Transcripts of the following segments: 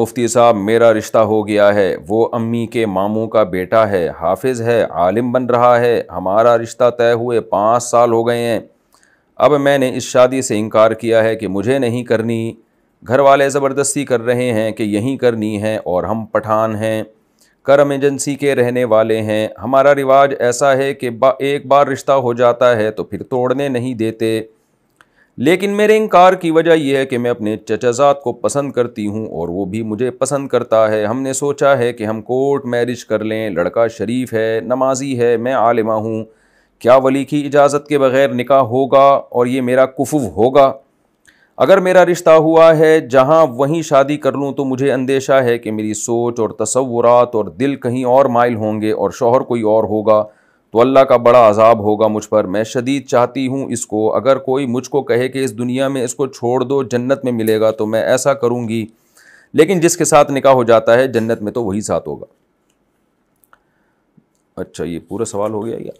मुफ्ती साहब मेरा रिश्ता हो गया है वो अम्मी के मामू का बेटा है हाफिज है आलिम बन रहा है हमारा रिश्ता तय हुए पाँच साल हो गए हैं अब मैंने इस शादी से इनकार किया है कि मुझे नहीं करनी घर वाले ज़बरदस्ती कर रहे हैं कि यहीं करनी है और हम पठान हैं कर्म एजेंसी के रहने वाले हैं हमारा रिवाज ऐसा है कि बा, एक बार रिश्ता हो जाता है तो फिर तोड़ने नहीं देते लेकिन मेरे इनकार की वजह यह है कि मैं अपने चचाजात को पसंद करती हूँ और वो भी मुझे पसंद करता है हमने सोचा है कि हम कोर्ट मैरिज कर लें लड़का शरीफ है नमाजी है मैं आलिमा हूँ क्या वली की इजाज़त के बग़ैर निकाह होगा और ये मेरा कुफुव होगा अगर मेरा रिश्ता हुआ है जहाँ वहीं शादी कर लूँ तो मुझे अंदेशा है कि मेरी सोच और तस्वुरात और दिल कहीं और माइल होंगे और शोहर कोई और होगा तो अल्लाह का बड़ा अजाब होगा मुझ पर मैं शदीद चाहती हूँ इसको अगर कोई मुझको कहे कि इस दुनिया में इसको छोड़ दो जन्नत में मिलेगा तो मैं ऐसा करूँगी लेकिन जिसके साथ निकाह हो जाता है जन्नत में तो वही साथ होगा अच्छा ये पूरा सवाल हो गया यार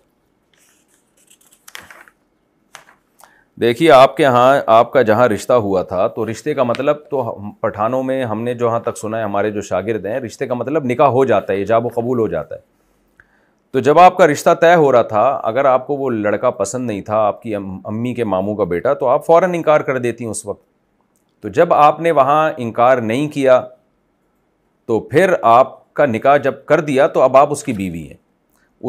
देखिए आपके यहाँ आपका जहाँ रिश्ता हुआ था तो रिश्ते का मतलब तो पठानों में हमने जहाँ तक सुना है हमारे जो शागिर्द हैं रिश्ते का मतलब निकाह हो जाता है ईजाब कबूल हो जाता है तो जब आपका रिश्ता तय हो रहा था अगर आपको वो लड़का पसंद नहीं था आपकी अम्मी के मामू का बेटा तो आप फ़ौर इनकार कर देती उस वक्त तो जब आपने वहाँ इनकार नहीं किया तो फिर आपका निकाह जब कर दिया तो अब आप उसकी बीवी हैं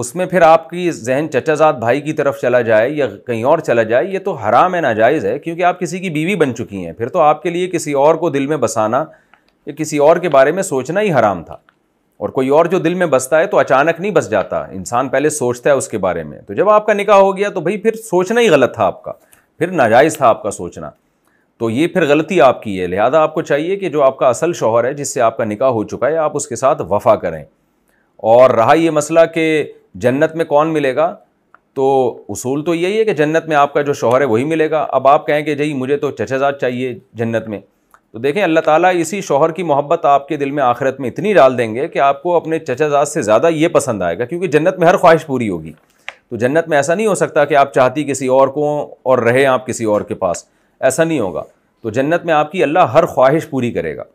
उसमें फिर आपकी जहन चचाज़ाद भाई की तरफ चला जाए या कहीं और चला जाए ये तो हराम है नाजायज़ है क्योंकि आप किसी की बीवी बन चुकी हैं फिर तो आपके लिए किसी और को दिल में बसाना या किसी और के बारे में सोचना ही हराम था और कोई और जो दिल में बसता है तो अचानक नहीं बस जाता इंसान पहले सोचता है उसके बारे में तो जब आपका निकाह हो गया तो भाई फिर सोचना ही गलत था आपका फिर नाजायज़ था आपका सोचना तो ये फिर गलती आपकी है लिहाजा आपको चाहिए कि जो आपका असल शोहर है जिससे आपका निकाह हो चुका है आप उसके साथ वफा करें और रहा ये मसला कि जन्नत में कौन मिलेगा तो उसूल तो यही है कि जन्नत में आपका जो शोहर है वही मिलेगा अब आप कहें कि जी मुझे तो चचाजाद चाहिए जन्नत में तो देखें अल्लाह ताला इसी शोहर की मोहब्बत आपके दिल में आखिरत में इतनी डाल देंगे कि आपको अपने चचाजाद से ज़्यादा ये पसंद आएगा क्योंकि जन्नत में हर ख्वाहिश पूरी होगी तो जन्नत में ऐसा नहीं हो सकता कि आप चाहती किसी और को और रहे आप किसी और के पास ऐसा नहीं होगा तो जन्नत में आपकी अल्लाह हर ख्वाहिश पूरी करेगा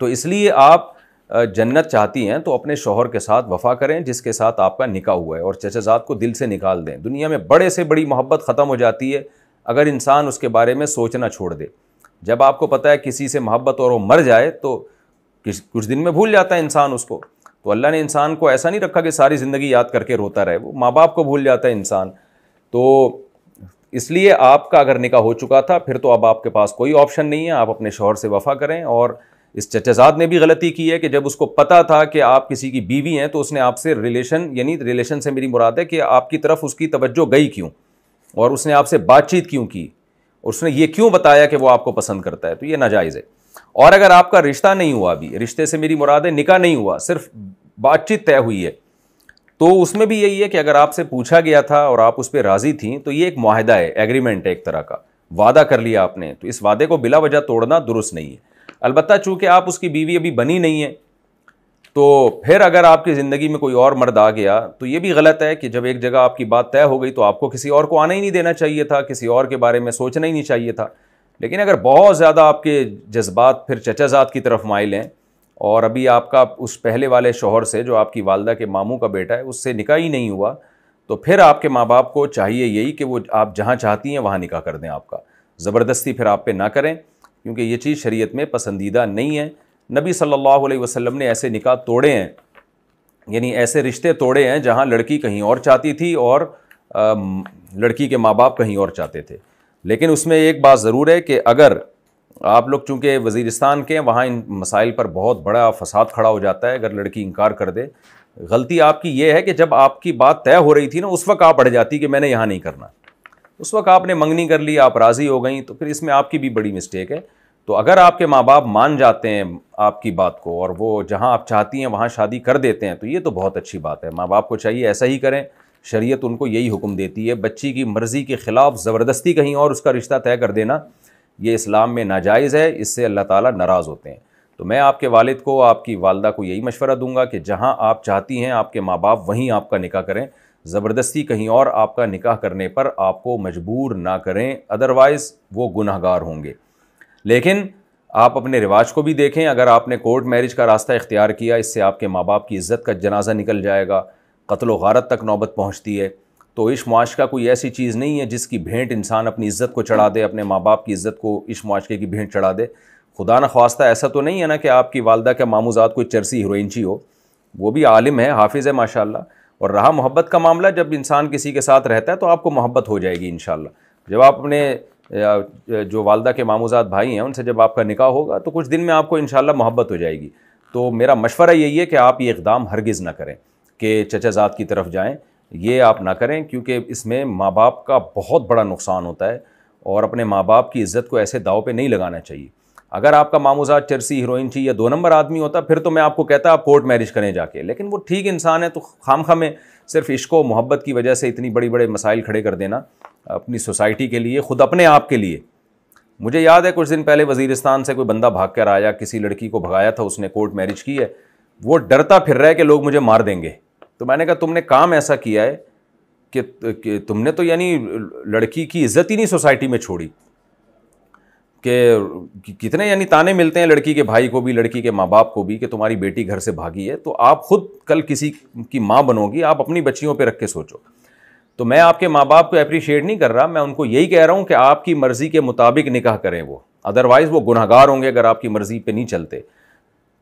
तो इसलिए आप जन्नत चाहती हैं तो अपने शोहर के साथ वफा करें जिसके साथ आपका निका हुआ है और चचाजात को दिल से निकाल दें दुनिया में बड़े से बड़ी मोहब्बत ख़त्म हो जाती है अगर इंसान उसके बारे में सोचना छोड़ दे जब आपको पता है किसी से मोहब्बत और वो मर जाए तो किस कुछ दिन में भूल जाता है इंसान उसको तो अल्लाह ने इंसान को ऐसा नहीं रखा कि सारी ज़िंदगी याद करके रोता रहे वो माँ बाप को भूल जाता है इंसान तो इसलिए आपका अगर निका हो चुका था फिर तो अब आपके पास कोई ऑप्शन नहीं है आप अपने शोहर से वफा करें और इस चचेजाद ने भी गलती की है कि जब उसको पता था कि आप किसी की बीवी हैं तो उसने आपसे रिलेशन यानी रिलेशन से मेरी मुराद है कि आपकी तरफ उसकी तवज्जो गई क्यों और उसने आपसे बातचीत क्यों की उसने ये क्यों बताया कि वो आपको पसंद करता है तो ये नाजायज़ है और अगर आपका रिश्ता नहीं हुआ अभी रिश्ते से मेरी मुराद है निका नहीं हुआ सिर्फ बातचीत तय हुई है तो उसमें भी यही है कि अगर आपसे पूछा गया था और आप उस पर राज़ी थी तो ये एक माहिदा है एग्रीमेंट है एक तरह का वादा कर लिया आपने तो इस वादे को बिला वजह तोड़ना दुरुस्त नहीं है अलबत् चूँकि आप उसकी बीवी अभी बनी नहीं है तो फिर अगर आपकी ज़िंदगी में कोई और मर्द आ गया तो ये भी गलत है कि जब एक जगह आपकी बात तय हो गई तो आपको किसी और को आना ही नहीं देना चाहिए था किसी और के बारे में सोचना ही नहीं चाहिए था लेकिन अगर बहुत ज़्यादा आपके जज्बात फिर चचाजात की तरफ माइल हैं और अभी आपका उस पहले वाले शोहर से जो आपकी वालदा के मामू का बेटा है उससे निका ही नहीं हुआ तो फिर आपके माँ बाप को चाहिए यही कि वो आप जहाँ चाहती हैं वहाँ निका कर दें आपका ज़बरदस्ती फिर आप पे ना करें क्योंकि ये चीज़ शरीयत में पसंदीदा नहीं है नबी सल्लल्लाहु अलैहि वसल्लम ने ऐसे निकाह तोड़े हैं यानी ऐसे रिश्ते तोड़े हैं जहाँ लड़की कहीं और चाहती थी और लड़की के माँ बाप कहीं और चाहते थे लेकिन उसमें एक बात ज़रूर है कि अगर आप लोग चूँकि वजीरस्तान के हैं वहाँ इन मसाइल पर बहुत बड़ा फसाद खड़ा हो जाता है अगर लड़की इनकार कर दे गलती आपकी ये है कि जब आपकी बात तय हो रही थी ना उस वक्त आप अड़ जाती कि मैंने यहाँ नहीं करना उस वक्त आपने मंगनी कर ली आप राज़ी हो गई तो फिर इसमें आपकी भी बड़ी मिस्टेक है तो अगर आपके माँ बाप मान जाते हैं आपकी बात को और वो जहाँ आप चाहती हैं वहाँ शादी कर देते हैं तो ये तो बहुत अच्छी बात है माँ बाप को चाहिए ऐसा ही करें शरीयत उनको यही हुक्म देती है बच्ची की मर्ज़ी के ख़िलाफ़ ज़बरदस्ती कहीं और उसका रिश्ता तय कर देना ये इस्लाम में नाजायज़ है इससे अल्लाह ताला नाराज़ होते हैं तो मैं आपके वालिद को आपकी वालदा को यही मशवरा दूंगा कि जहाँ आप चाहती हैं आपके माँ बाप वहीं आपका निकाह करें ज़बरदस्ती कहीं और आपका निकाह करने पर आपको मजबूर ना करें अदरवाइज़ वो गुनाहगार होंगे लेकिन आप अपने रिवाज को भी देखें अगर आपने कोर्ट मैरिज का रास्ता इख्तियार किया इससे आपके माँ बाप की इज़्ज़त का जनाजा निकल जाएगा कत्ल गारत तक नौबत पहुँचती है तो इस मुआशका कोई ऐसी चीज़ नहीं है जिसकी भेंट इंसान अपनी इज़्ज़त को चढ़ा दे अपने माँ बाप की इज़्ज़त को इस मुआशके की भेंट चढ़ा दे खुदा न खास्ता ऐसा तो नहीं है ना कि आपकी वालदा के मामूज़ात कोई चरसी हीरोइनची हो वो भी आलिम है हाफिज़ है माशाल्लाह और रहा मोहब्बत का मामला जब इंसान किसी के साथ रहता है तो आपको मोहब्बत हो जाएगी इन जब आप अपने या जो वालदा के मामूजात भाई हैं उनसे जब आपका निकाह होगा तो कुछ दिन में आपको इन मोहब्बत हो जाएगी तो मेरा मशवरा यही है कि आप ये इकदाम हरगिज़ ना करें कि चचाजात की तरफ जाएँ ये आप ना करें क्योंकि इसमें माँ बाप का बहुत बड़ा नुकसान होता है और अपने माँ बाप की इज़्ज़त को ऐसे दाव पर नहीं लगाना चाहिए अगर आपका मामूजा चरसी हीरोइन थी या दो नंबर आदमी होता फिर तो मैं आपको कहता आप कोर्ट मैरिज करें जाके लेकिन वो ठीक इंसान है तो खाम खाम में सिर्फ इश्को मोहब्बत की वजह से इतनी बड़ी बड़े मसाइल खड़े कर देना अपनी सोसाइटी के लिए खुद अपने आप के लिए मुझे याद है कुछ दिन पहले वजीरस्तान से कोई बंदा भाग कर आया किसी लड़की को भगाया था उसने कोर्ट मैरिज की है वो डरता फिर रहा है कि लोग मुझे मार देंगे तो मैंने कहा तुमने काम ऐसा किया है कि, कि तुमने तो यानी लड़की की इज्जत ही नहीं सोसाइटी में छोड़ी कि कितने यानी ताने मिलते हैं लड़की के भाई को भी लड़की के माँ बाप को भी कि तुम्हारी बेटी घर से भागी है तो आप खुद कल किसी की माँ बनोगी आप अपनी बच्चियों पर रख के सोचो तो मैं आपके माँ बाप को अप्रिशिएट नहीं कर रहा मैं उनको यही कह रहा हूँ कि आपकी मर्ज़ी के मुताबिक निकाह करें वो अदरवाइज़ वो गुनागार होंगे अगर आपकी मर्ज़ी पर नहीं चलते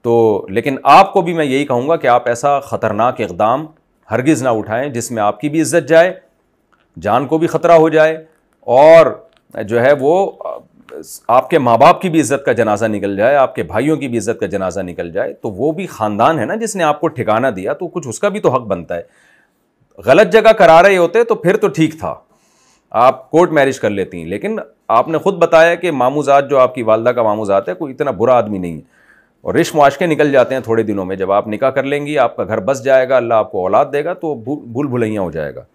तो लेकिन आपको भी मैं यही कहूँगा कि आप ऐसा ख़तरनाक इकदाम हरगिज़ ना उठाएं जिसमें आपकी भी इज्जत जाए जान को भी ख़तरा हो जाए और जो है वो आपके माँ बाप की भी इज्जत का जनाजा निकल जाए आपके भाइयों की भी इज्जत का जनाजा निकल जाए तो वो भी ख़ानदान है ना जिसने आपको ठिकाना दिया तो कुछ उसका भी तो हक बनता है गलत जगह करा रहे होते तो फिर तो ठीक था आप कोर्ट मैरिज कर लेती हैं लेकिन आपने खुद बताया कि मामूजात जो आपकी वालदा का मामूजात है कोई इतना बुरा आदमी नहीं है और रिश मुआशके निकल जाते हैं थोड़े दिनों में जब आप निकाह कर लेंगी आपका घर बस जाएगा अल्लाह आपको औलाद देगा तो भूल भुलैया हो जाएगा